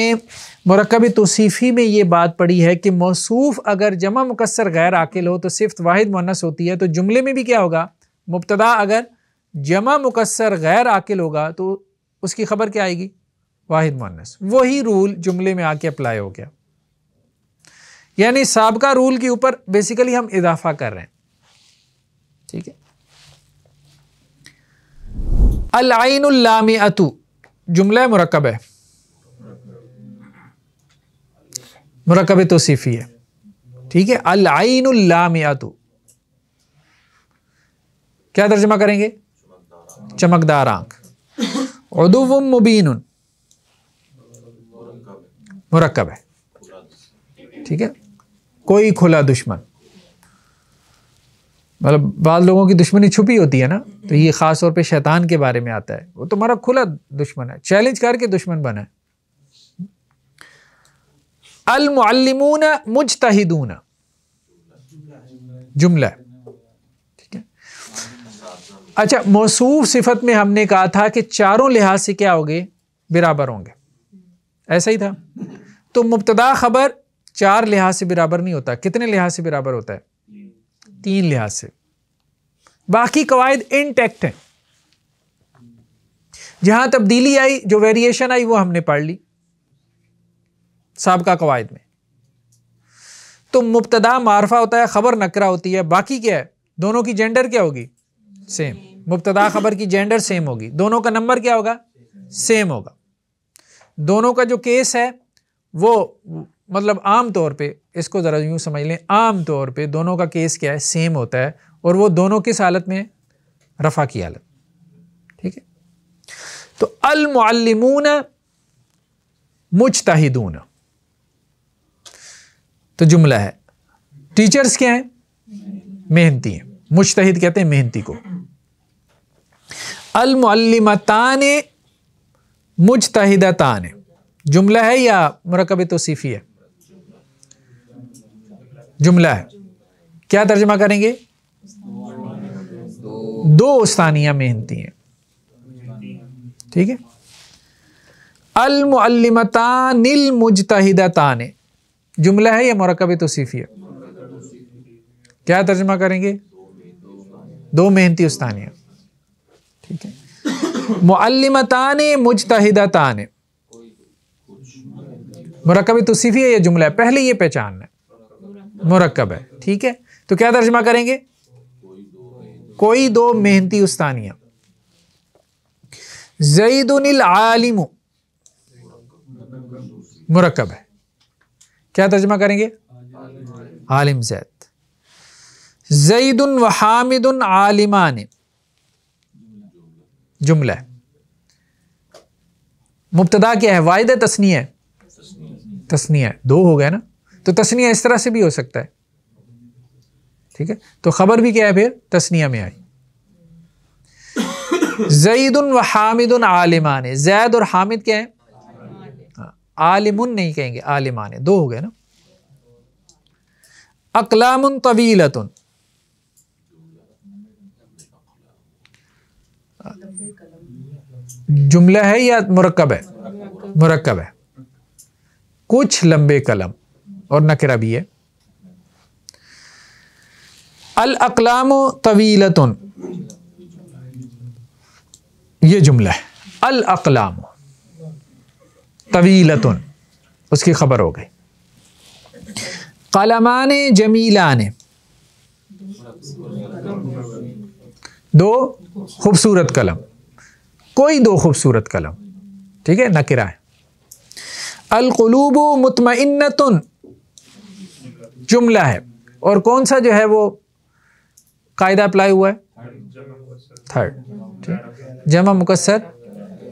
मरकब तोसीफ़ी में ये बात पढ़ी है कि मौसूफ़ अगर जमा मुकसर गैर आकिल हो तो सिर्फ वाहिद मुनस होती है तो जुमले में भी क्या होगा मुबतदा अगर जमा मुकसर गैर आकिल होगा तो उसकी खबर क्या आएगी वाहिद मुनस वही रूल जुमले में आके अप्लाई हो गया यानी सबका रूल के ऊपर बेसिकली हम इजाफा कर रहे हैं ठीक है लामी अतु जुमला मरकब है मरकब सिफी है ठीक है अल अलामियातु क्या तर्जमा करेंगे चमकदार आंख उदुव मुबीन मरकब है ठीक है कोई खुला दुश्मन मतलब बाद लोगों की दुश्मनी छुपी होती है ना तो ये ख़ास तौर पे शैतान के बारे में आता है वो तुम्हारा खुला दुश्मन है चैलेंज करके दुश्मन बना है अलमुअल्लिमून मुजतहिदून जुमला ठीक है अच्छा मौसूफ सिफत में हमने कहा था कि चारों लिहाज से क्या होगे बराबर होंगे ऐसा ही था तो मुबतदा खबर चार लिहाज से बराबर नहीं होता कितने लिहाज से बराबर होता है तीन लिहाज से बाकी कवायद इंटैक्ट हैं जहां तब्दीली आई जो वेरिएशन आई वो हमने पढ़ ली सबका कवायद में तो मुबतदा मारफा होता है ख़बर नकरा होती है बाकी क्या है दोनों की जेंडर क्या होगी सेम मुबतदा खबर की जेंडर सेम होगी दोनों का नंबर क्या होगा सेम होगा दोनों का जो केस है वो मतलब आम तौर पे इसको ज़रा यूँ समझ लें आम तौर पे दोनों का केस क्या है सेम होता है और वो दोनों किस हालत में रफ़ा की हालत ठीक है तो अलमून मुजतहिदून तो जुमला है टीचर्स क्या हैं मेहनती हैं मुश्तहिद कहते हैं मेहनती को अलमतान मुजतहिदतान जुमला है या मरकब तोसीफ़ी है जुमला है क्या तर्जमा करेंगे दो उस्तानियाँ मेहनती हैं ठीक है अलमतान मुजतहिदतान जुमला है या मरकब तोसीफ़ी है क्या तर्जमा करेंगे दो मेहनती उस्तानियाँ ठीक है मुजतहिदा तान मरकब तोसीफ़ी है या जुमला है पहले ये पहचान है मरकब है ठीक है तो क्या तर्जमा करेंगे कोई दो मेहनती उस्तानियाँ जईदनिल आलिम मुरकब है क्या तर्जमा करेंगे आलिम जैद जईदन व हामिदन आलिमान जुमला मुबतदा क्या है वायद तस्नी है है दो हो गए ना तो तस्निया इस तरह से भी हो सकता है ठीक है तो खबर भी क्या है फिर तस्निया में आई जईदन व हामिदन आलिमान जैद और हामिद क्या है आलिमुन नहीं कहेंगे आलिमान दो हो गए ना अकलाम तवीलतुन जुमला है या मुरकब है मुरकब है कुछ लंबे कलम और नकरा भी है अल अकलाम तवीलतुन ये जुमला है अल अकलाम तवीलतन उसकी खबर हो गई कलमान जमीला ने दो खूबसूरत कलम कोई दो खूबसूरत कलम ठीक है नकिरा है अलकलूब मतमतन जुमला है और कौन सा जो है वो कायदा अप्लाई हुआ है थर्ड जमा मुकसर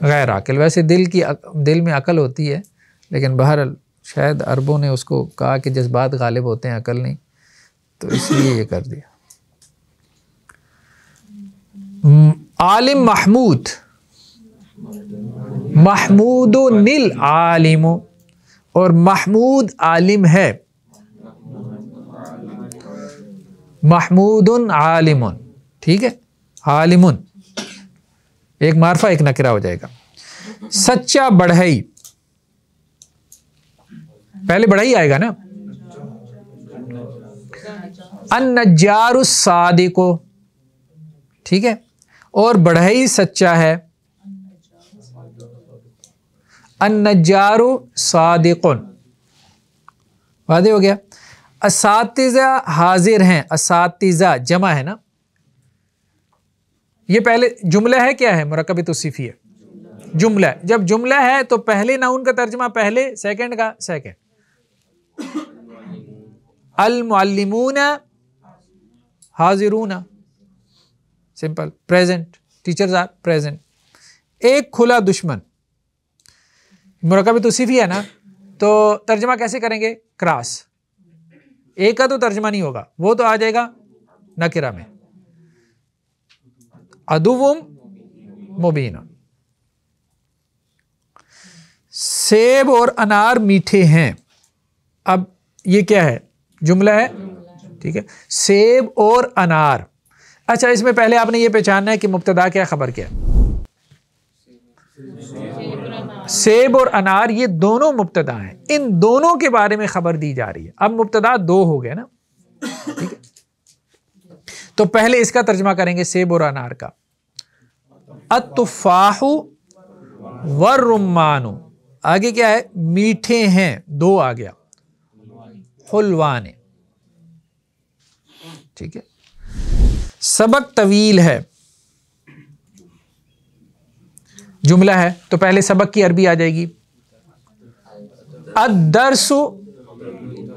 गैर अकल वैसे दिल की दिल में अकल होती है लेकिन बहरहाल शायद अरबों ने उसको कहा कि जज्बात गालिब होते हैं अकल नहीं तो इसलिए ये कर दिया आलिम महमूद महमूद नील आलिम और महमूद आलिम है महमूद आलिम ठीक है आलिमुन एक मारफा एक नकरा हो जाएगा सच्चा बढ़ई पहले बढ़ई आएगा ना अनजारु सादे को ठीक है और बढ़ई सच्चा है अन्नजारु सादिकुन वादे हो गया असातिज़ा हाजिर हैं असातिज़ा जमा है ना ये पहले जुमला है क्या है मरकब तोसीफ़ी है जुमला जब जुमला है तो पहले नाउन का तर्जमा पहले सेकंड का सेकंड अलमून हाजिरून simple present teachers are present एक खुला दुश्मन मरकब तोसीफ़ी है ना तो तर्जमा कैसे करेंगे क्रास एक का तो तर्जमा नहीं होगा वो तो आ जाएगा नकिरा में अदुवुम मुबीना सेब और अनार मीठे हैं अब ये क्या है जुमला है ठीक है सेब और अनार अच्छा इसमें पहले आपने ये पहचानना है कि मुबतदा क्या खबर क्या है सेब और अनार ये दोनों मुबतदा हैं इन दोनों के बारे में खबर दी जा रही है अब मुबतदा दो हो गया ना तो पहले इसका तर्जमा करेंगे सेब और अनार का अतफाहु व आगे क्या है मीठे हैं दो आ गया हलवाने ठीक है सबक तवील है जुमला है तो पहले सबक की अरबी आ जाएगी अदरसु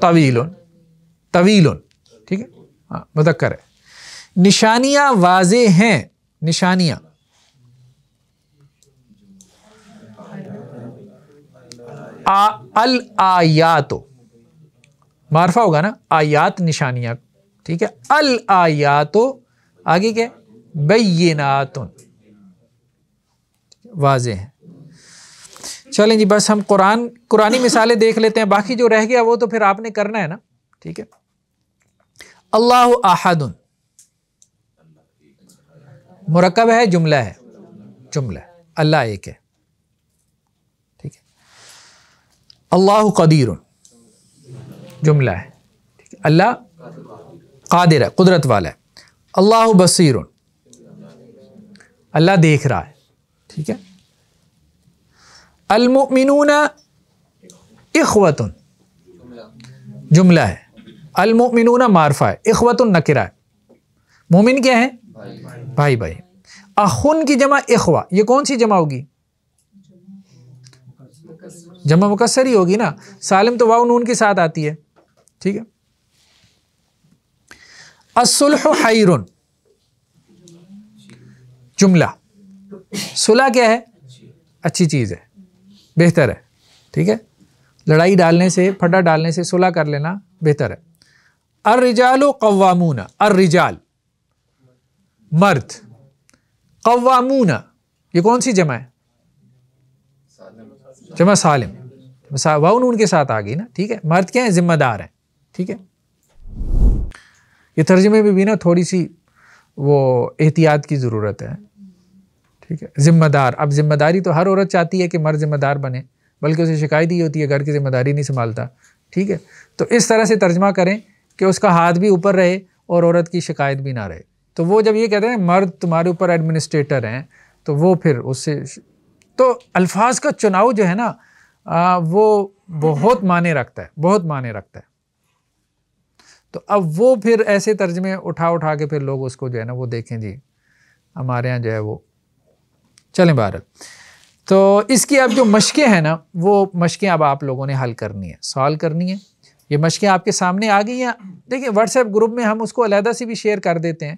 तवील तवील ठीक है हाँ मुदक्कर है निशानियां वाजे हैं निशानियां आ, अल आयात मारफा होगा ना आयात निशानियां ठीक है अल आयातो आगे क्या बैनातुन वाजे हैं चलें जी बस हम कुरान कुरानी मिसालें देख लेते हैं बाकी जो रह गया वो तो फिर आपने करना है ना ठीक है अल्लाह आहदुन मुरकब है जुमला है जुमला अल्लाह एक है ठीक है अल्लाह कदीर जुमला है ठीक है अल्लाह कादिर है कुदरत वाला है अल्लाह बसीर अल्लाह देख रहा है ठीक है अलमुमिनून इखवत जुमला है अलमुमिनून मारफा है इखवतन नकिरा है मोमिन क्या है भाई भाई अखुन की जमा इखवा ये कौन सी जमा होगी जमा मुकसर ही होगी ना सालिम तो वाह नून के साथ आती है ठीक है असुलह हैरुन जुमला सुलह क्या है अच्छी चीज़ है बेहतर है ठीक है लड़ाई डालने से फटा डालने से सुलह कर लेना बेहतर है अर्रिजाल कवामून रिजाल मर्द कवामूना ये कौन सी जमा है जमा सालिम वाउन उनके साथ आ गई ना ठीक है मर्द क्या है जिम्मेदार हैं ठीक है ये तर्जमे में भी ना थोड़ी सी वो एहतियात की ज़रूरत है ठीक है जिम्मेदार अब जिम्मेदारी तो हर औरत चाहती है कि मर्द जिम्मेदार बने बल्कि उसे शिकायत ही होती है घर की जिम्मेदारी नहीं संभालता ठीक है तो इस तरह से तर्जमा करें कि उसका हाथ भी ऊपर रहे और औरत की शिकायत भी ना रहे तो वो जब ये कहते हैं मर्द तुम्हारे ऊपर एडमिनिस्ट्रेटर हैं तो वो फिर उससे तो अल्फाज का चुनाव जो है ना आ, वो बहुत माने रखता है बहुत माने रखता है तो अब वो फिर ऐसे तर्जमे उठा उठा के फिर लोग उसको जो है ना वो देखें जी हमारे यहाँ जो है वो चलें भारत तो इसकी अब जो मशक़ें हैं ना वो मशक़ें अब आप लोगों ने हल करनी है सॉल्व करनी है ये मशक़ें आपके सामने आ गई हैं देखिए व्हाट्सएप ग्रुप में हम उसको अलहदा से भी शेयर कर देते हैं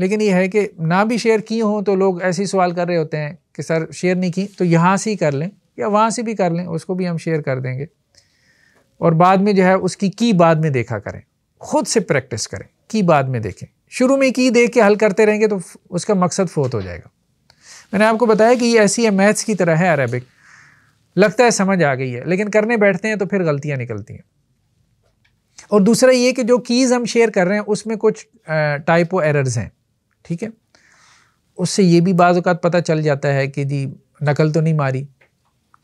लेकिन ये है कि ना भी शेयर की हों तो लोग ऐसे ही सवाल कर रहे होते हैं कि सर शेयर नहीं की तो यहाँ से ही कर लें या वहाँ से भी कर लें उसको भी हम शेयर कर देंगे और बाद में जो है उसकी की बाद में देखा करें खुद से प्रैक्टिस करें की बाद में देखें शुरू में की देख के हल करते रहेंगे तो उसका मकसद फोत हो जाएगा मैंने आपको बताया कि ये ऐसी है मैथ्स की तरह है अरेबिक लगता है समझ आ गई है लेकिन करने बैठते हैं तो फिर गलतियाँ निकलती हैं और दूसरा ये कि जो कीज़ हम शेयर कर रहे हैं उसमें कुछ टाइपो एरर्स हैं ठीक है उससे ये भी बाज़ अवत पता चल जाता है कि जी नकल तो नहीं मारी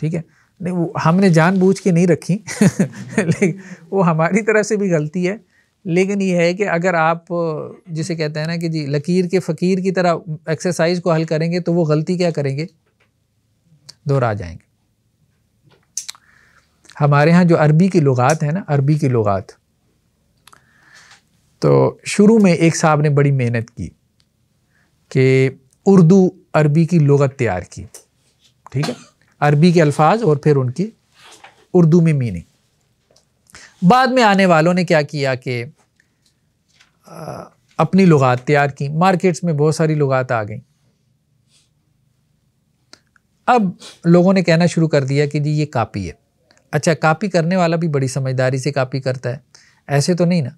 ठीक है नहीं वो हमने जानबूझ के नहीं रखी लेकिन वो हमारी तरफ से भी गलती है लेकिन ये है कि अगर आप जिसे कहते हैं ना कि जी लकीर के फ़कीर की तरह एक्सरसाइज को हल करेंगे तो वो गलती क्या करेंगे दोहरा जाएंगे हमारे यहाँ जो अरबी की लगात है ना अरबी की लगात तो शुरू में एक साहब ने बड़ी मेहनत की कि उर्दू अरबी की लगत तैयार की ठीक है अरबी के अल्फाज और फिर उनकी उर्दू में मीनिंग बाद में आने वालों ने क्या किया कि अपनी लगात तैयार की मार्केट्स में बहुत सारी लगात आ गई अब लोगों ने कहना शुरू कर दिया कि जी ये कापी है अच्छा कापी करने वाला भी बड़ी समझदारी से कापी करता है ऐसे तो नहीं ना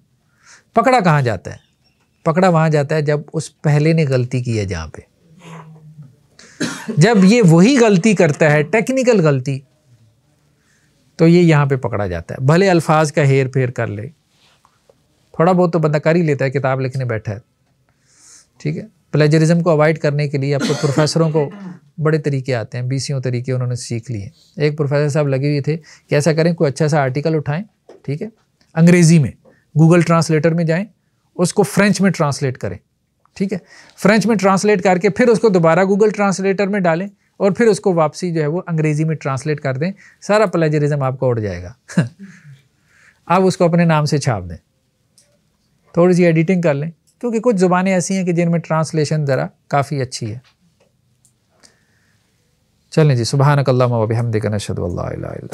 पकड़ा कहाँ जाता है पकड़ा वहाँ जाता है जब उस पहले ने गलती की है जहाँ पे जब ये वही गलती करता है टेक्निकल गलती तो ये यहाँ पे पकड़ा जाता है भले अल्फाज का हेर फेर कर ले थोड़ा बहुत तो बंदा कर ही लेता है किताब लिखने बैठा है ठीक है प्लेजरिज्म को अवॉइड करने के लिए आपको प्रोफेसरों को बड़े तरीके आते हैं बीसियों तरीके उन्होंने सीख लिए एक प्रोफेसर साहब लगे हुए थे कि ऐसा करें कोई अच्छा सा आर्टिकल उठाएं ठीक है अंग्रेज़ी में गूगल ट्रांसलेटर में जाएं उसको फ्रेंच में ट्रांसलेट करें ठीक है फ्रेंच में ट्रांसलेट करके फिर उसको दोबारा गूगल ट्रांसलेटर में डालें और फिर उसको वापसी जो है वो अंग्रेज़ी में ट्रांसलेट कर दें सारा प्लेजरिज्म आपका उड़ जाएगा आप उसको अपने नाम से छाप दें थोड़ी सी एडिटिंग कर लें क्योंकि कुछ ज़ुबानें ऐसी हैं कि जिनमें ट्रांसलेशन ज़रा काफ़ी अच्छी है चलें जी सुबह अल्लाह वबिहमदिक नशद